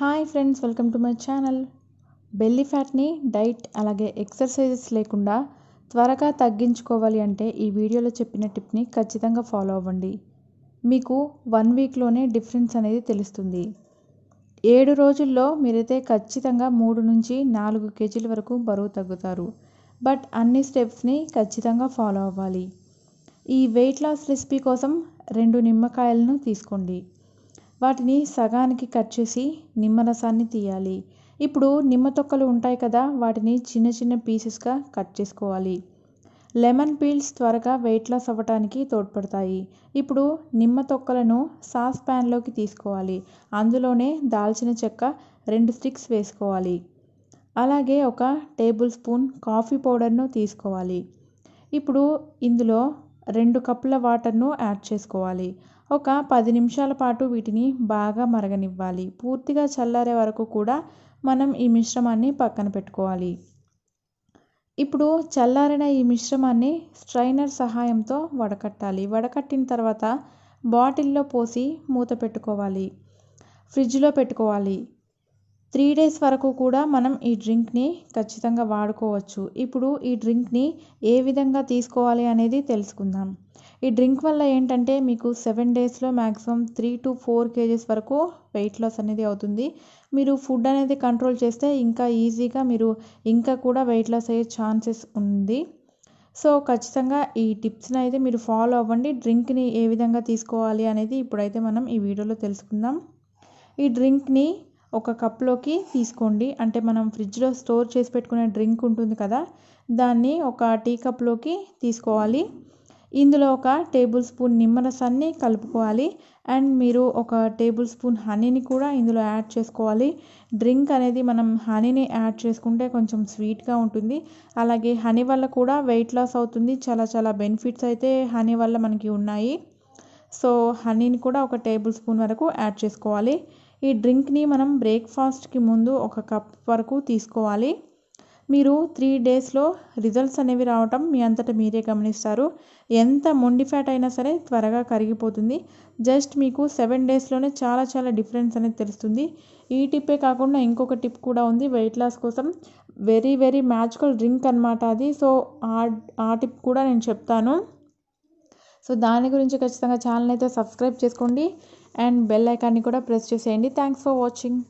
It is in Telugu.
hi friends welcome to my channel belly ఫ్యాట్ని డైట్ అలాగే ఎక్సర్సైజెస్ లేకుండా త్వరగా తగ్గించుకోవాలి అంటే ఈ వీడియోలో చెప్పిన టిప్ని ఖచ్చితంగా ఫాలో అవ్వండి మీకు వన్ వీక్లోనే డిఫరెన్స్ అనేది తెలుస్తుంది ఏడు రోజుల్లో మీరైతే ఖచ్చితంగా మూడు నుంచి నాలుగు కేజీల వరకు బరువు తగ్గుతారు బట్ అన్ని స్టెప్స్ని ఖచ్చితంగా ఫాలో అవ్వాలి ఈ వెయిట్ లాస్ రెసిపీ కోసం రెండు నిమ్మకాయలను తీసుకోండి వాటిని సగానికి కట్ చేసి నిమ్మరసాన్ని తీయాలి ఇప్పుడు నిమ్మ తొక్కలు ఉంటాయి కదా వాటిని చిన్న చిన్న పీసెస్గా కట్ చేసుకోవాలి లెమన్ పీల్స్ త్వరగా వెయిట్ లాస్ అవ్వటానికి తోడ్పడతాయి ఇప్పుడు నిమ్మ తొక్కలను సాస్ ప్యాన్లోకి తీసుకోవాలి అందులోనే దాల్చిన చెక్క రెండు స్టిక్స్ వేసుకోవాలి అలాగే ఒక టేబుల్ స్పూన్ కాఫీ పౌడర్ను తీసుకోవాలి ఇప్పుడు ఇందులో రెండు కప్పుల వాటర్ను యాడ్ చేసుకోవాలి ఒక పది నిమిషాల పాటు వీటిని బాగా మరగనివ్వాలి పూర్తిగా చల్లారే వరకు కూడా మనం ఈ మిశ్రమాన్ని పక్కన పెట్టుకోవాలి ఇప్పుడు చల్లారిన ఈ మిశ్రమాన్ని స్ట్రైనర్ సహాయంతో వడకట్టాలి వడకట్టిన తర్వాత బాటిల్లో పోసి మూత పెట్టుకోవాలి ఫ్రిడ్జ్లో పెట్టుకోవాలి త్రీ డేస్ వరకు కూడా మనం ఈ డ్రింక్ని ఖచ్చితంగా వాడుకోవచ్చు ఇప్పుడు ఈ డ్రింక్ని ఏ విధంగా తీసుకోవాలి అనేది తెలుసుకుందాం ఈ డ్రింక్ వల్ల ఏంటంటే మీకు సెవెన్ డేస్లో maximum three to four kgs వరకు వెయిట్ లాస్ అనేది అవుతుంది మీరు ఫుడ్ అనేది కంట్రోల్ చేస్తే ఇంకా ఈజీగా మీరు ఇంకా కూడా వెయిట్ లాస్ అయ్యే ఛాన్సెస్ ఉంది సో ఖచ్చితంగా ఈ టిప్స్ని అయితే మీరు ఫాలో అవ్వండి డ్రింక్ని ఏ విధంగా తీసుకోవాలి అనేది ఇప్పుడైతే మనం ఈ వీడియోలో తెలుసుకుందాం ఈ డ్రింక్ని ఒక కప్లోకి తీసుకోండి అంటే మనం ఫ్రిడ్జ్లో స్టోర్ చేసి పెట్టుకునే డ్రింక్ ఉంటుంది కదా దాన్ని ఒక టీ కప్లోకి తీసుకోవాలి ఇందులో ఒక టేబుల్ స్పూన్ నిమ్మరసాన్ని కలుపుకోవాలి అండ్ మీరు ఒక టేబుల్ స్పూన్ హనీని కూడా ఇందులో యాడ్ చేసుకోవాలి డ్రింక్ అనేది మనం హనీని యాడ్ చేసుకుంటే కొంచెం స్వీట్గా ఉంటుంది అలాగే హనీ వల్ల కూడా వెయిట్ లాస్ అవుతుంది చాలా చాలా బెనిఫిట్స్ అయితే హనీ వల్ల మనకి ఉన్నాయి సో హనీని కూడా ఒక టేబుల్ స్పూన్ వరకు యాడ్ చేసుకోవాలి ఈ డ్రింక్ని మనం బ్రేక్ఫాస్ట్కి ముందు ఒక కప్ వరకు తీసుకోవాలి మీరు త్రీ డేస్లో రిజల్ట్స్ అనేవి రావటం మీ అంతటా మీరే గమనిస్తారు ఎంత మొండి ఫ్యాట్ అయినా సరే త్వరగా కరిగిపోతుంది జస్ట్ మీకు సెవెన్ డేస్లోనే చాలా చాలా డిఫరెన్స్ అనేది తెలుస్తుంది ఈ టిప్పే కాకుండా ఇంకొక టిప్ కూడా ఉంది వెయిట్ లాస్ కోసం వెరీ వెరీ మ్యాజికల్ డ్రింక్ అనమాట అది సో ఆ ఆ టిప్ కూడా నేను చెప్తాను సో దాని గురించి ఖచ్చితంగా ఛానల్ అయితే సబ్స్క్రైబ్ చేసుకోండి అండ్ బెల్ ఐకాన్ని కూడా ప్రెస్ చేసేయండి థ్యాంక్స్ ఫర్ వాచింగ్